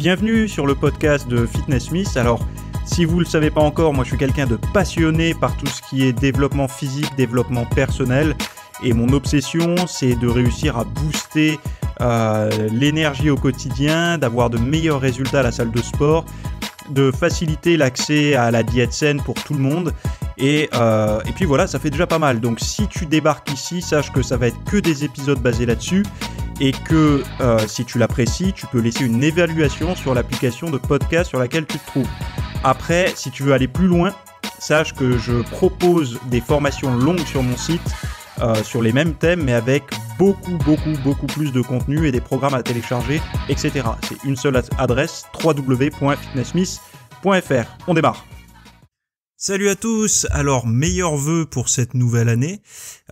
Bienvenue sur le podcast de Fitness Miss. Alors, si vous ne le savez pas encore, moi je suis quelqu'un de passionné par tout ce qui est développement physique, développement personnel. Et mon obsession, c'est de réussir à booster euh, l'énergie au quotidien, d'avoir de meilleurs résultats à la salle de sport, de faciliter l'accès à la diète saine pour tout le monde. Et, euh, et, puis voilà, ça fait déjà pas mal. Donc si tu débarques ici, sache que ça va être que des épisodes basés là-dessus et que euh, si tu l'apprécies, tu peux laisser une évaluation sur l'application de podcast sur laquelle tu te trouves. Après, si tu veux aller plus loin, sache que je propose des formations longues sur mon site euh, sur les mêmes thèmes, mais avec beaucoup, beaucoup, beaucoup plus de contenu et des programmes à télécharger, etc. C'est une seule adresse www.fitnessmiss.fr. On démarre. Salut à tous, alors meilleurs vœux pour cette nouvelle année.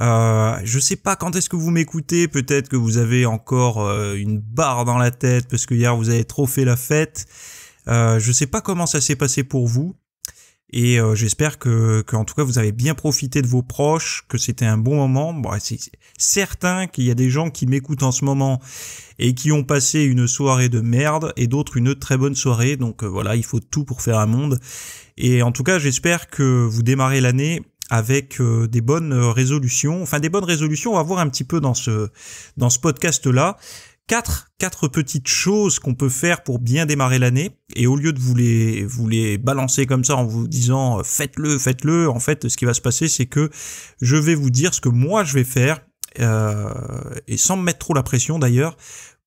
Euh, je sais pas quand est-ce que vous m'écoutez, peut-être que vous avez encore euh, une barre dans la tête parce que hier vous avez trop fait la fête. Euh, je sais pas comment ça s'est passé pour vous. Et euh, j'espère que, en tout cas, vous avez bien profité de vos proches, que c'était un bon moment. c'est certain qu'il y a des gens qui m'écoutent en ce moment et qui ont passé une soirée de merde et d'autres une très bonne soirée. Donc euh, voilà, il faut tout pour faire un monde. Et en tout cas, j'espère que vous démarrez l'année avec euh, des bonnes résolutions. Enfin, des bonnes résolutions, on va voir un petit peu dans ce, dans ce podcast-là quatre, quatre petites choses qu'on peut faire pour bien démarrer l'année. Et au lieu de vous les, vous les balancer comme ça en vous disant euh, faites-le, faites-le, en fait, ce qui va se passer, c'est que je vais vous dire ce que moi je vais faire, euh, et sans me mettre trop la pression d'ailleurs,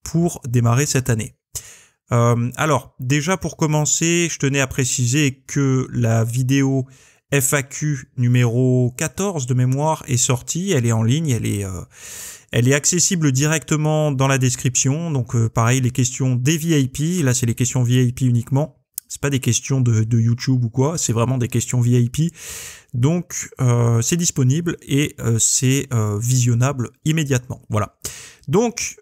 pour démarrer cette année. Euh, alors, déjà pour commencer, je tenais à préciser que la vidéo FAQ numéro 14 de mémoire est sortie, elle est en ligne, elle est... Elle est accessible directement dans la description. Donc euh, pareil, les questions des VIP. Là, c'est les questions VIP uniquement. C'est pas des questions de, YouTube ou quoi. C'est vraiment des questions VIP. Donc euh, c'est disponible et euh, c'est visionnable immédiatement. Voilà. Donc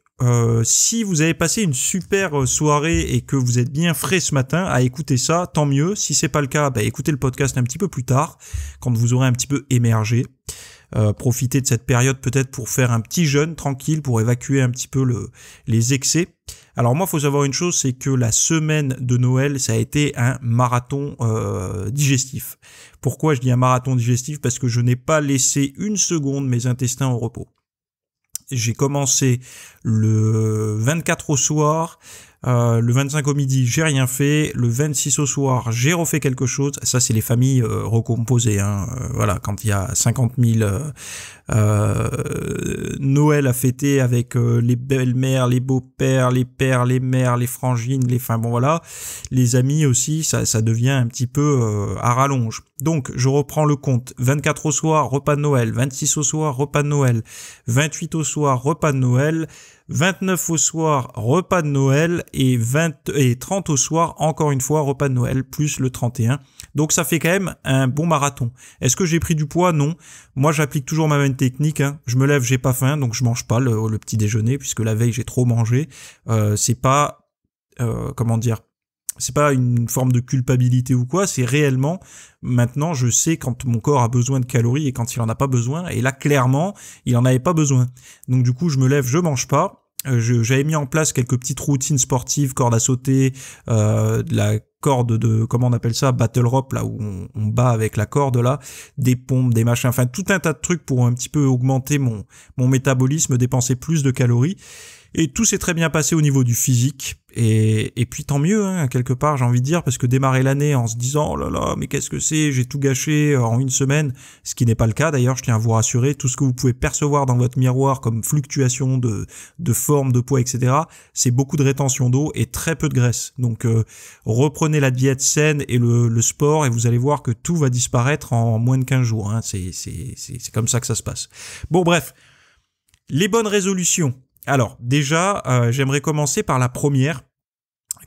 si vous avez passé une super soirée et que vous êtes bien frais ce matin à écouter ça, tant mieux. Si c'est pas le cas, bah, écoutez le podcast un petit peu plus tard, quand vous aurez un petit peu émergé. Euh, profiter de cette période peut-être pour faire un petit jeûne tranquille, pour évacuer un petit peu les excès. Alors moi, il faut savoir une chose, c'est que la semaine de Noël, ça a été un marathon euh, digestif. Pourquoi je dis un marathon digestif Parce que je n'ai pas laissé une seconde mes intestins au repos j'ai commencé le 24 au soir, euh, le 25 au midi, j'ai rien fait. Le 26 au soir, j'ai refait quelque chose. Ça, c'est les familles euh, recomposées. Hein. Euh, voilà, quand il y a 50 000 Noël à fêter avec les belles-mères, les beaux-pères, les pères, les mères, les frangines, les fins, bon voilà, les amis aussi, ça, ça devient un petit peu à rallonge. Donc, je reprends le compte. 24 au soir, repas de Noël. 26 au soir, repas de Noël. 28 au soir, repas de Noël. 29 au soir, repas de Noël et 20 et 30 au soir, encore une fois, repas de Noël plus le 31. Donc ça fait quand même un bon marathon. Est-ce que j'ai pris du poids Non. Moi, j'applique toujours ma même technique. Hein. Je me lève, j'ai pas faim, donc je mange pas le, petit déjeuner puisque la veille j'ai trop mangé. Euh, c'est pas euh, comment dire c'est pas une forme de culpabilité ou quoi, c'est réellement maintenant je sais quand mon corps a besoin de calories et quand il en a pas besoin et là clairement, il en avait pas besoin. Donc du coup, je me lève, je mange pas. Euh, j'avais mis en place quelques petites routines sportives, corde à sauter, euh, la corde de comment on appelle ça battle rope là où on, on, bat avec la corde là des pompes des machins enfin tout un tas de trucs pour un petit peu augmenter mon mon métabolisme dépenser plus de calories et tout s'est très bien passé au niveau du physique et, et, puis tant mieux, hein, quelque part, j'ai envie de dire, parce que démarrer l'année en se disant oh là là, mais qu'est-ce que c'est, j'ai tout gâché euh, en une semaine, ce qui n'est pas le cas d'ailleurs, je tiens à vous rassurer, tout ce que vous pouvez percevoir dans votre miroir comme fluctuation de, de forme, de poids, etc., c'est beaucoup de rétention d'eau et très peu de graisse. Donc euh, reprenez la diète saine et le, le, sport et vous allez voir que tout va disparaître en moins de 15 jours. Hein. C'est comme ça que ça se passe. Bon bref, les bonnes résolutions. Alors déjà, euh, j'aimerais commencer par la première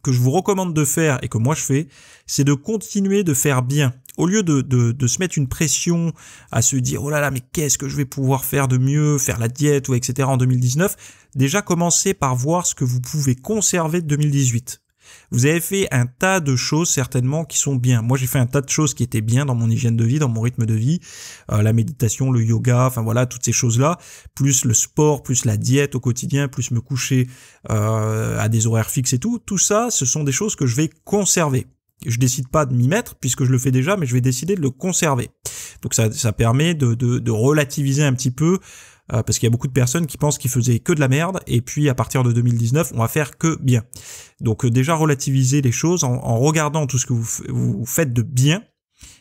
que je vous recommande de faire et que moi je fais, c'est de continuer de faire bien. Au lieu de, de, se mettre une pression à se dire oh là là mais qu'est-ce que je vais pouvoir faire de mieux, faire la diète ou etc en 2019, déjà commencez par voir ce que vous pouvez conserver de 2018. Vous avez fait un tas de choses certainement qui sont bien. Moi, j'ai fait un tas de choses qui étaient bien dans mon hygiène de vie, dans mon rythme de vie, euh, la méditation, le yoga, enfin voilà, toutes ces choses-là, plus le sport, plus la diète au quotidien, plus me coucher euh, à des horaires fixes et tout. Tout ça, ce sont des choses que je vais conserver. Je décide pas de m'y mettre puisque je le fais déjà, mais je vais décider de le conserver. Donc ça, ça permet de, de relativiser un petit peu euh, parce qu'il y a beaucoup de personnes qui pensent qu'ils faisaient que de la merde, et puis à partir de 2019, on va faire que bien. Donc euh, déjà relativiser les choses en, regardant tout ce que vous, faites de bien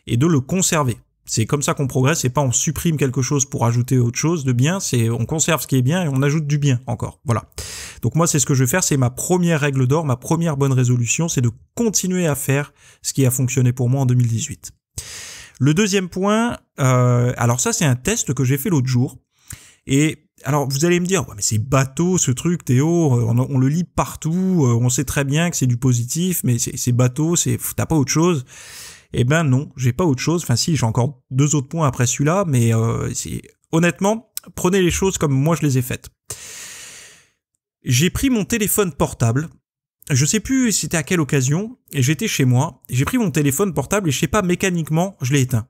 et de le conserver. C'est comme ça qu'on progresse, et pas on supprime quelque chose pour ajouter autre chose de bien, c'est on conserve ce qui est bien et on ajoute du bien encore. Voilà. Donc moi c'est ce que je vais faire, c'est ma première règle d'or, ma première bonne résolution, c'est de continuer à faire ce qui a fonctionné pour moi en 2018. Le deuxième point, euh, alors ça c'est un test que j'ai fait l'autre jour. Et alors vous allez me dire, ouais, mais c'est bateau ce truc, Théo, euh, on, le lit partout, euh, on sait très bien que c'est du positif, mais c'est bateau, c'est t'as pas autre chose. Eh ben non, j'ai pas autre chose. Enfin si, j'ai encore deux autres points après celui-là, mais euh, honnêtement, prenez les choses comme moi je les ai faites. J'ai pris mon téléphone portable. Je sais plus c'était à quelle occasion, et j'étais chez moi, j'ai pris mon téléphone portable et je sais pas mécaniquement, je l'ai éteint.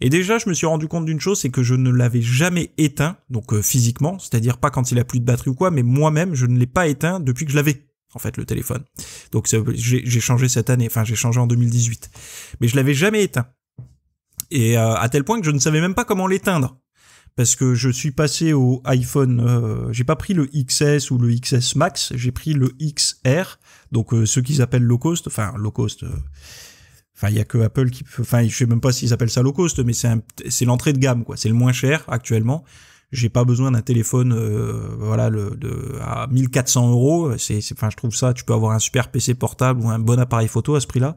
Et déjà, je me suis rendu compte d'une chose, c'est que je ne l'avais jamais éteint, donc euh, physiquement, c'est-à-dire pas quand il a plus de batterie ou quoi, mais moi-même, je ne l'ai pas éteint depuis que je l'avais en fait le téléphone. Donc j'ai changé cette année, enfin j'ai changé en 2018, mais je l'avais jamais éteint. Et euh, à tel point que je ne savais même pas comment l'éteindre parce que je suis passé au iPhone, euh, j'ai pas pris le XS ou le XS Max, j'ai pris le XR, donc ce ceux qu'ils appellent low cost, enfin low cost, Enfin, il y a que Apple qui peut. Enfin, je sais même pas s'ils appellent ça low cost, mais c'est l'entrée de gamme, quoi. C'est le moins cher actuellement. J'ai pas besoin d'un téléphone, euh, voilà, de, à 1400 euros. C'est, enfin, je trouve ça. Tu peux avoir un super PC portable ou un bon appareil photo à ce prix-là.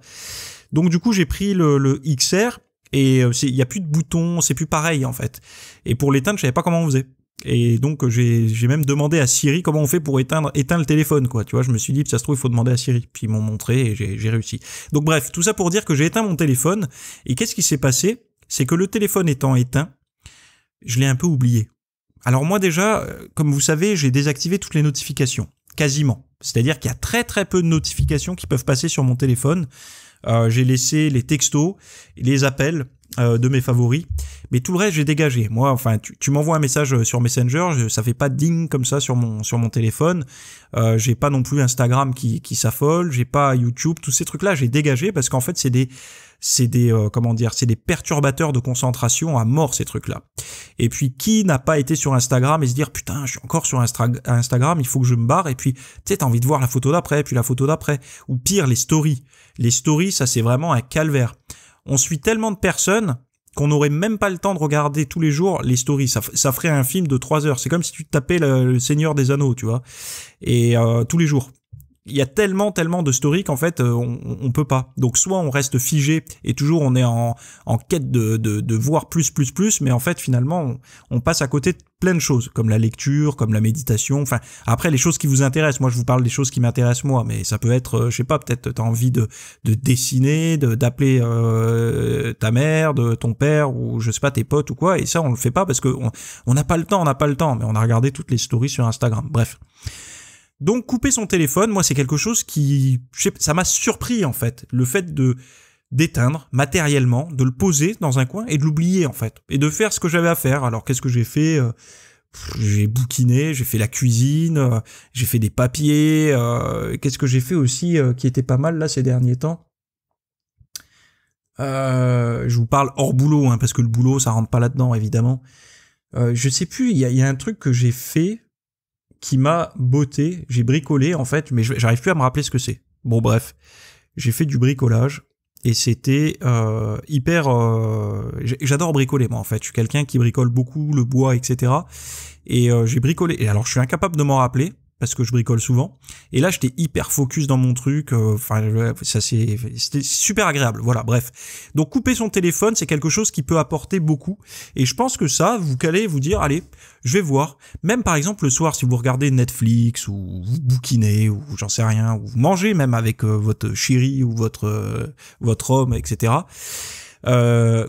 Donc, du coup, j'ai pris le, XR et euh, il n'y a plus de boutons, c'est plus pareil en fait. Et pour l'éteindre, je savais pas comment on faisait. Et donc euh, j'ai même demandé à Siri comment on fait pour éteindre éteindre le téléphone quoi. Tu vois, je me suis dit ça se trouve il faut demander à Siri. Puis ils m'ont montré et j'ai réussi. Donc bref, tout ça pour dire que j'ai éteint mon téléphone. Et qu'est-ce qui s'est passé C'est que le téléphone étant éteint, je l'ai un peu oublié. Alors moi déjà, euh, comme vous savez, j'ai désactivé toutes les notifications, quasiment. C'est-à-dire qu'il y a très très peu de notifications qui peuvent passer sur mon téléphone. Euh, j'ai laissé les textos, les appels euh, de mes favoris. Mais tout le reste, j'ai dégagé. Moi, enfin, tu, m'envoies un message euh, sur Messenger, ça fait pas ding comme ça sur mon sur mon téléphone. Euh, j'ai pas non plus Instagram qui qui s'affole, j'ai pas YouTube, tous ces trucs-là, j'ai dégagé parce qu'en fait, c'est des c'est des euh, comment dire, c'est des perturbateurs de concentration à mort ces trucs-là. Et puis qui n'a pas été sur Instagram et se dire putain, je suis encore sur Instagram, il faut que je me barre et puis tu sais t'as envie de voir la photo d'après, puis la photo d'après ou pire les stories. Les stories, ça c'est vraiment un calvaire on suit tellement de personnes qu'on n'aurait même pas le temps de regarder tous les jours les stories. Ça, ferait un film de trois heures. C'est comme si tu tapais le, Seigneur des Anneaux, tu vois. Et euh, tous les jours il y a tellement tellement de stories qu'en fait euh, on, on, peut pas. Donc soit on reste figé et toujours on est en, en quête de, de, voir plus plus plus, mais en fait finalement on, passe à côté de plein de choses comme la lecture, comme la méditation. Enfin après les choses qui vous intéressent. Moi je vous parle des choses qui m'intéressent moi, mais ça peut être euh, je sais pas peut-être t'as envie de, de dessiner, d'appeler euh, ta mère, de ton père ou je sais pas tes potes ou quoi. Et ça on le fait pas parce que on n'a pas le temps, on n'a pas le temps. Mais on a regardé toutes les stories sur Instagram. Bref. Donc couper son téléphone, moi c'est quelque chose qui ça m'a surpris en fait, le fait de d'éteindre matériellement, de le poser dans un coin et de l'oublier en fait et de faire ce que j'avais à faire. Alors qu'est-ce que j'ai fait euh, j'ai bouquiné, j'ai fait la cuisine, euh, j'ai fait des papiers. Euh, qu'est-ce que j'ai fait aussi qui était pas mal là ces derniers temps Je vous parle hors boulot hein, parce que le boulot ça rentre pas là-dedans évidemment. je sais plus, il y a, un truc que j'ai fait qui m'a botté. J'ai bricolé en fait, mais j'arrive plus à me rappeler ce que c'est. Bon bref, j'ai fait du bricolage et c'était euh, hyper. Euh, j'adore bricoler moi en fait. Je suis quelqu'un qui bricole beaucoup le bois, etc. Et euh, j'ai bricolé. Et alors je suis incapable de m'en rappeler parce que je bricole souvent. Et là, j'étais hyper focus dans mon truc. Euh, enfin, ça c'est, c'était super agréable. Voilà, bref. Donc, couper son téléphone, c'est quelque chose qui peut apporter beaucoup. Et je pense que ça, vous allez vous dire, allez, je vais voir. Même par exemple le soir, si vous regardez Netflix ou vous bouquinez ou j'en sais rien, ou vous mangez même avec euh, votre chérie ou votre euh, votre homme, etc.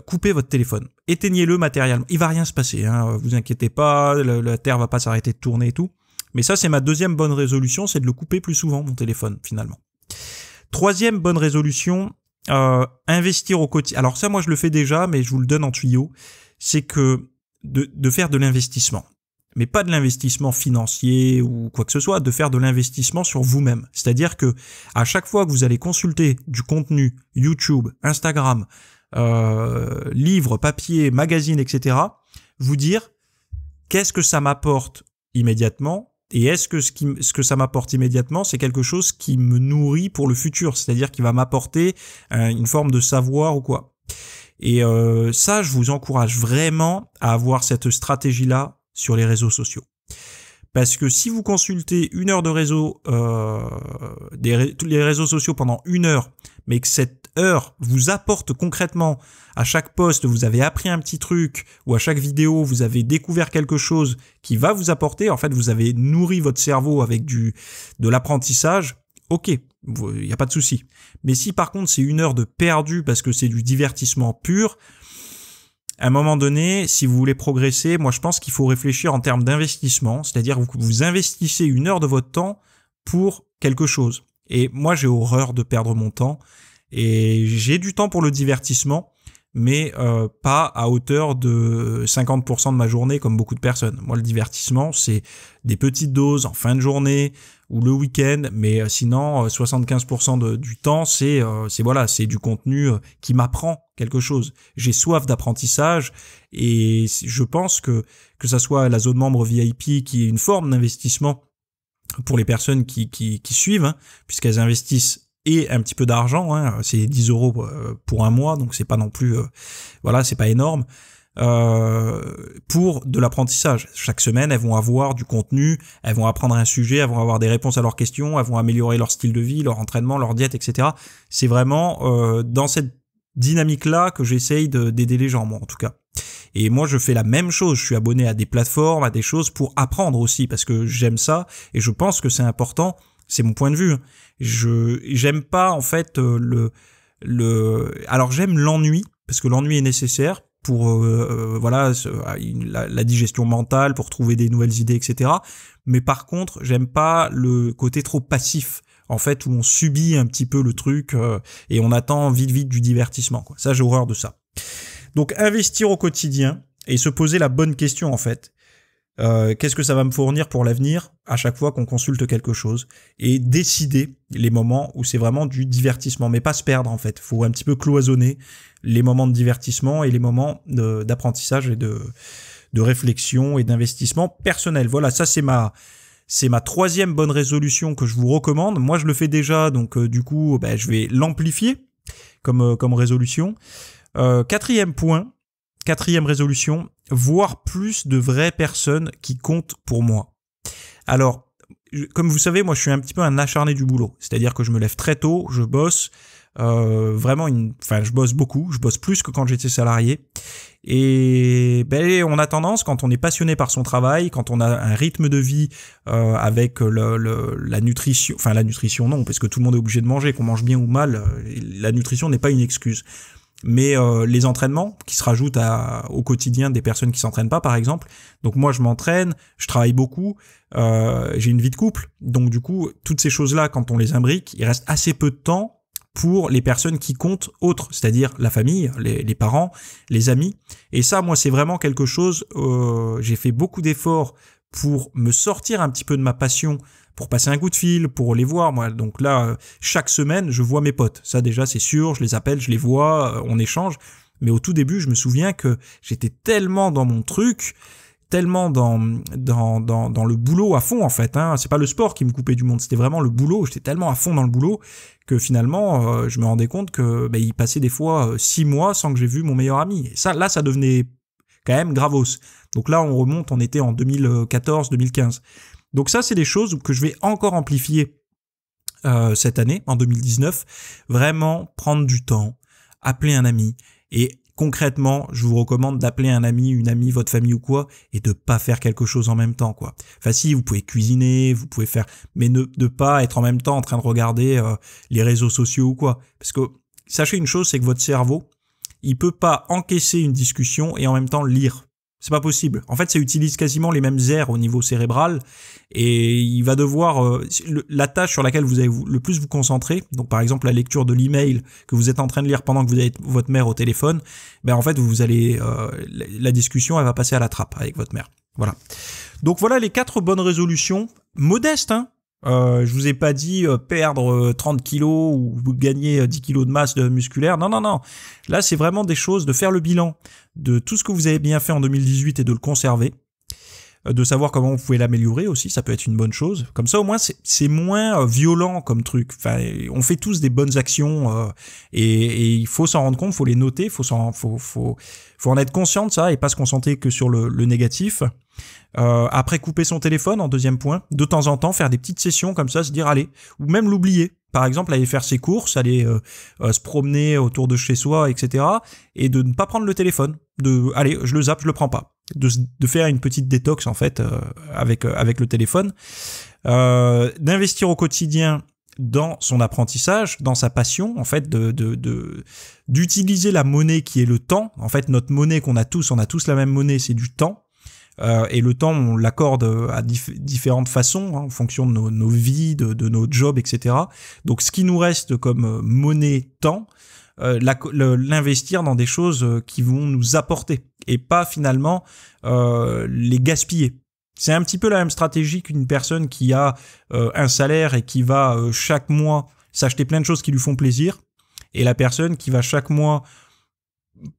coupez votre téléphone, éteignez-le matériellement. Il va rien se passer, hein, vous inquiétez pas, la Terre va pas s'arrêter de tourner et tout. Mais ça, c'est ma deuxième bonne résolution, c'est de le couper plus souvent, mon téléphone, finalement. Troisième bonne résolution, euh, investir au quotidien. Alors ça, moi, je le fais déjà, mais je vous le donne en tuyau. C'est que de, faire de l'investissement. Mais pas de l'investissement financier ou quoi que ce soit, de faire de l'investissement sur vous-même. C'est-à-dire que à chaque fois que vous allez consulter du contenu YouTube, Instagram, euh, livres, papier, magazines, etc., vous dire qu'est-ce que ça m'apporte immédiatement et est-ce que ce, que ça m'apporte immédiatement, c'est quelque chose qui me nourrit pour le futur, c'est-à-dire qui va m'apporter euh, une forme de savoir ou quoi Et euh, ça, je vous encourage vraiment à avoir cette stratégie-là sur les réseaux sociaux. Parce que si vous consultez une heure de réseau, euh, des, les réseaux sociaux pendant une heure, mais que cette heure vous apporte concrètement. À chaque poste, vous avez appris un petit truc, ou à chaque vidéo, vous avez découvert quelque chose qui va vous apporter. En fait, vous avez nourri votre cerveau avec du, de l'apprentissage. Ok, il n'y a pas de souci. Mais si par contre c'est une heure de perdu parce que c'est du divertissement pur, à un moment donné, si vous voulez progresser, moi je pense qu'il faut réfléchir en termes d'investissement, c'est-à-dire que vous investissez une heure de votre temps pour quelque chose. Et moi j'ai horreur de perdre mon temps et j'ai du temps pour le divertissement, mais euh, pas à hauteur de 50% de ma journée comme beaucoup de personnes. Moi, le divertissement, c'est des petites doses en fin de journée ou le week-end, mais euh, sinon, 75% euh, du temps, c'est voilà, c'est du contenu qui m'apprend quelque chose. J'ai soif d'apprentissage et je pense que que ça soit la zone membre VIP qui est une forme d'investissement pour les personnes qui, suivent, hein, puisqu'elles investissent et un petit peu d'argent. Hein. C'est 10 euros euh, pour un mois, donc c'est pas non plus, euh, voilà, c'est pas énorme. Euh, pour de l'apprentissage. Chaque semaine, elles vont avoir du contenu, elles vont apprendre un sujet, elles vont avoir des réponses à leurs questions, elles vont améliorer leur style de vie, leur entraînement, leur diète, etc. C'est vraiment dans cette dynamique-là que j'essaye d'aider les gens, moi en tout cas. Et moi, je fais la même chose. Je suis abonné à des plateformes, à des choses pour apprendre aussi, parce que j'aime ça et je pense que c'est important c'est mon point de vue. Je j'aime pas en fait euh, le le. Alors j'aime l'ennui parce que l'ennui est nécessaire pour euh, euh, voilà ah, la, digestion mentale, pour trouver des nouvelles idées, etc. Mais par contre, j'aime pas le côté trop passif en fait où on subit un petit peu le truc et on attend vite vite du divertissement. Quoi. Ça, j'ai horreur de ça. Donc investir au quotidien et se poser la bonne question en fait. Euh, qu'est-ce que ça va me fournir pour l'avenir à chaque fois qu'on consulte quelque chose et décider les moments où c'est vraiment du divertissement, mais pas se perdre en fait. Faut un petit peu cloisonner les moments de divertissement et les moments d'apprentissage et de, réflexion et d'investissement personnel. Voilà, ça c'est ma c'est ma troisième bonne résolution que je vous recommande. Moi, je le fais déjà, donc euh, du coup, ben, je vais l'amplifier comme, euh, comme résolution. quatrième point, Quatrième résolution, voir plus de vraies personnes qui comptent pour moi. Alors, comme vous savez, moi je suis un petit peu un acharné du boulot. C'est-à-dire que je me lève très tôt, je bosse, euh, vraiment une, enfin je bosse beaucoup, je bosse plus que quand j'étais salarié. Et ben, on a tendance, quand on est passionné par son travail, quand on a un rythme de vie euh, avec la nutrition, enfin la nutrition non, parce que tout le monde est obligé de manger, qu'on mange bien ou mal, euh, la nutrition n'est pas une excuse mais euh, les entraînements qui se rajoutent au quotidien des personnes qui s'entraînent pas par exemple donc moi je m'entraîne je travaille beaucoup euh, j'ai une vie de couple donc du coup toutes ces choses là quand on les imbrique il reste assez peu de temps pour les personnes qui comptent autres, c'est-à-dire la famille, les, parents, les amis. Et ça, moi, c'est vraiment quelque chose, euh, j'ai fait beaucoup d'efforts pour me sortir un petit peu de ma passion pour passer un coup de fil, pour les voir. Moi, donc là, euh, chaque semaine, je vois mes potes. Ça déjà, c'est sûr. Je les appelle, je les vois, euh, on échange. Mais au tout début, je me souviens que j'étais tellement dans mon truc, tellement dans, dans, dans, dans, le boulot à fond en fait. Hein. C'est pas le sport qui me coupait du monde, c'était vraiment le boulot. J'étais tellement à fond dans le boulot que finalement, euh, je me rendais compte que ben il passait des fois six mois sans que j'aie vu mon meilleur ami. Et ça, là, ça devenait quand même gravos. Donc là, on remonte, on était en 2014-2015. Donc ça, c'est des choses que je vais encore amplifier euh, cette année, en 2019. Vraiment prendre du temps, appeler un ami et concrètement, je vous recommande d'appeler un ami, une amie, votre famille ou quoi, et de pas faire quelque chose en même temps, quoi. Enfin, si, vous pouvez cuisiner, vous pouvez faire, mais ne pas être en même temps en train de regarder euh, les réseaux sociaux ou quoi. Parce que, sachez une chose, c'est que votre cerveau, il peut pas encaisser une discussion et en même temps lire. C'est pas possible. En fait, ça utilise quasiment les mêmes aires au niveau cérébral et il va devoir euh, la tâche sur laquelle vous allez le plus vous concentrer. Donc, par exemple, la lecture de l'email que vous êtes en train de lire pendant que vous avez votre mère au téléphone. Ben en fait, vous allez euh, la discussion, elle va passer à la trappe avec votre mère. Voilà. Donc voilà les quatre bonnes résolutions modestes, hein, euh, je vous ai pas dit euh, perdre 30 euh, kilos ou gagner 10 euh, kilos de masse musculaire. Non, non, non. Là, c'est vraiment des choses de faire le bilan de tout ce que vous avez bien fait en 2018 et de le conserver de savoir comment vous pouvez l'améliorer aussi, ça peut être une bonne chose. Comme ça, au moins, c'est moins euh, violent comme truc. Enfin, on fait tous des bonnes actions euh, et, il faut s'en rendre compte, faut les noter, faut faut, faut, en être conscient de ça et pas se concentrer que sur le, négatif. Euh, après, couper son téléphone en deuxième point. De temps en temps, faire des petites sessions comme ça, se dire allez, ou même l'oublier. Par exemple, aller faire ses courses, aller se promener autour de chez soi, etc. Et de ne pas prendre le téléphone. De allez, je le zappe, je le prends pas de, faire une petite détox en fait euh, avec euh, avec le téléphone, euh, d'investir au quotidien dans son apprentissage, dans sa passion en fait, de d'utiliser la monnaie qui est le temps. En fait, notre monnaie qu'on a tous, on a tous la même monnaie, c'est du temps. et le temps, on l'accorde à différentes façons, hein, en fonction de nos, nos vies, de, nos jobs, etc. Donc, ce qui nous reste comme monnaie temps, euh, l'investir dans des choses euh, qui vont nous apporter et pas finalement euh, les gaspiller. C'est un petit peu la même stratégie qu'une personne qui a un salaire et qui va chaque mois s'acheter plein de choses qui lui font plaisir et la personne qui va chaque mois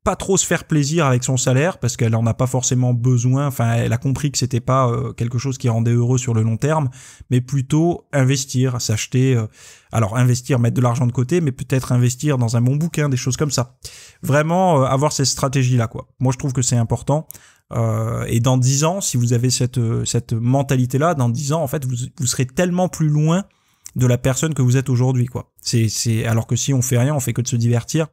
pas trop se faire plaisir avec son salaire parce qu'elle en a pas forcément besoin. Enfin, elle a compris que c'était pas euh, quelque chose qui rendait heureux sur le long terme, mais plutôt investir, s'acheter. Euh, alors investir, mettre de l'argent de côté, mais peut-être investir dans un bon bouquin, des choses comme ça. Vraiment euh, avoir cette stratégie là, quoi. Moi, je trouve que c'est important. et dans dix ans, si vous avez cette cette mentalité là, dans dix ans, en fait, vous, vous serez tellement plus loin de la personne que vous êtes aujourd'hui, quoi. C'est c'est alors que si on fait rien, on fait que de se divertir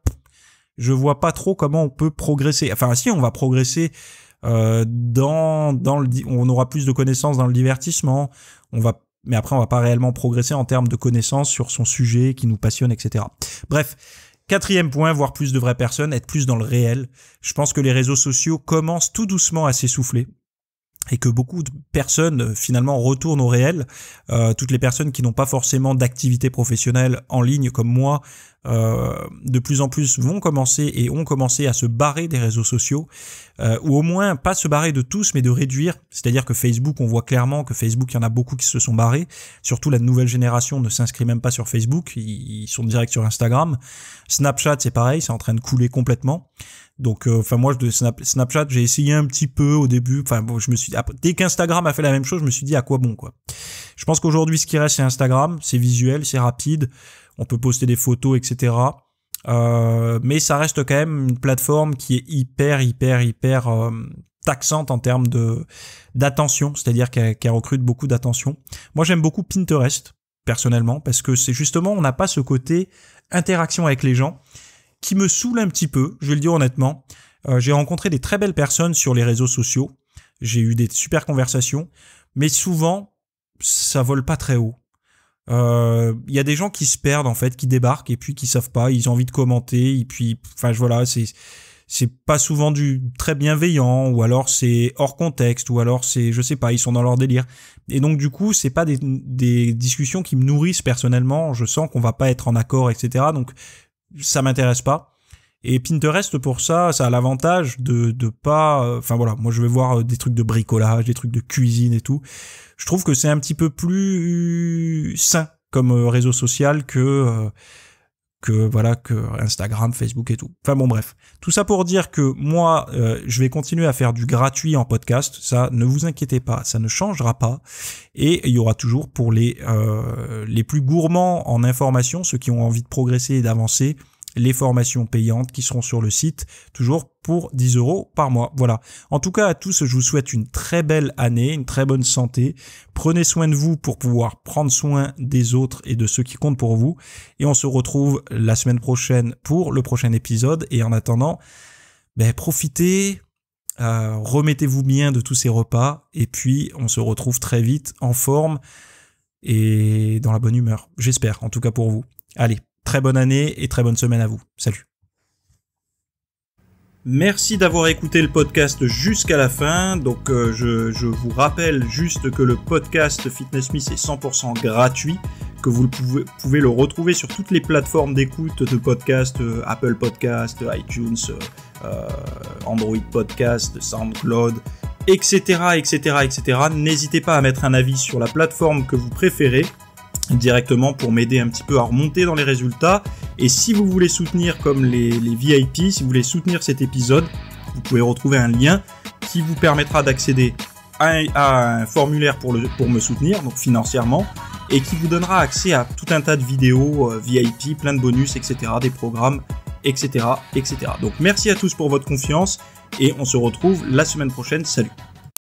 je vois pas trop comment on peut progresser. Enfin, si on va progresser euh, dans dans le, on aura plus de connaissances dans le divertissement. On va, mais après, on va pas réellement progresser en termes de connaissances sur son sujet qui nous passionne, etc. Bref. Quatrième point, voir plus de vraies personnes, être plus dans le réel. Je pense que les réseaux sociaux commencent tout doucement à s'essouffler et que beaucoup de personnes finalement retournent au réel. Euh, toutes les personnes qui n'ont pas forcément d'activité professionnelle en ligne comme moi euh, de plus en plus vont commencer et ont commencé à se barrer des réseaux sociaux, euh, ou au moins pas se barrer de tous, mais de réduire. C'est-à-dire que Facebook, on voit clairement que Facebook, il y en a beaucoup qui se sont barrés. Surtout la nouvelle génération ne s'inscrit même pas sur Facebook, ils sont direct sur Instagram. Snapchat, c'est pareil, c'est en train de couler complètement. Donc, euh, enfin, moi, de Snapchat, j'ai essayé un petit peu au début. Enfin, bon, je me suis dès qu'Instagram a fait la même chose, je me suis dit à quoi bon, quoi. Je pense qu'aujourd'hui, ce qui reste, c'est Instagram, c'est visuel, c'est rapide on peut poster des photos, etc. Euh, mais ça reste quand même une plateforme qui est hyper, hyper, hyper euh, taxante en termes de d'attention, c'est-à-dire qu'elle recrute beaucoup d'attention. Moi, j'aime beaucoup Pinterest personnellement parce que c'est justement on n'a pas ce côté interaction avec les gens qui me saoule un petit peu. Je vais le dire honnêtement, euh, j'ai rencontré des très belles personnes sur les réseaux sociaux, j'ai eu des super conversations, mais souvent ça vole pas très haut. Euh, il y a des gens qui se perdent en fait, qui débarquent et puis qui savent pas, ils ont envie de commenter et puis, enfin voilà, c'est c'est pas souvent du très bienveillant ou alors c'est hors contexte ou alors c'est je sais pas, ils sont dans leur délire et donc du coup c'est pas des, des discussions qui me nourrissent personnellement, je sens qu'on va pas être en accord etc donc ça m'intéresse pas et Pinterest pour ça, ça a l'avantage de de pas. Euh, enfin voilà, moi je vais voir euh, des trucs de bricolage, des trucs de cuisine et tout. Je trouve que c'est un petit peu plus sain comme euh, réseau social que que voilà que Instagram, Facebook et tout. Enfin bon bref, tout ça pour dire que moi je vais continuer à faire du gratuit en podcast, ça ne vous inquiétez pas, ça ne changera pas et il y aura toujours pour les les plus gourmands en information, ceux qui ont envie de progresser et d'avancer, les formations payantes qui seront sur le site, toujours pour 10 euros par mois. Voilà. En tout cas, à tous, je vous souhaite une très belle année, une très bonne santé. Prenez soin de vous pour pouvoir prendre soin des autres et de ceux qui comptent pour vous. Et on se retrouve la semaine prochaine pour le prochain épisode. Et en attendant, ben, profitez, euh, remettez-vous bien de tous ces repas. Et puis, on se retrouve très vite en forme et dans la bonne humeur. J'espère, en tout cas pour vous. Allez, Très bonne année et très bonne semaine à vous. Salut. Merci d'avoir écouté le podcast jusqu'à la fin. Donc euh, je, vous rappelle juste que le podcast Fitness Smith est 100% gratuit, que vous pouvez, pouvez, le retrouver sur toutes les plateformes d'écoute de podcast, euh, Apple Podcast, iTunes, euh, Android Podcast, SoundCloud, etc. etc., etc. N'hésitez pas à mettre un avis sur la plateforme que vous préférez directement pour m'aider un petit peu à remonter dans les résultats. Et si vous voulez soutenir comme les, VIP, si vous voulez soutenir cet épisode, vous pouvez retrouver un lien qui vous permettra d'accéder à un formulaire pour, me soutenir, donc financièrement, et qui vous donnera accès à tout un tas de vidéos euh, VIP, plein de bonus, etc., des programmes, etc., etc. Donc merci à tous pour votre confiance et on se retrouve la semaine prochaine. Salut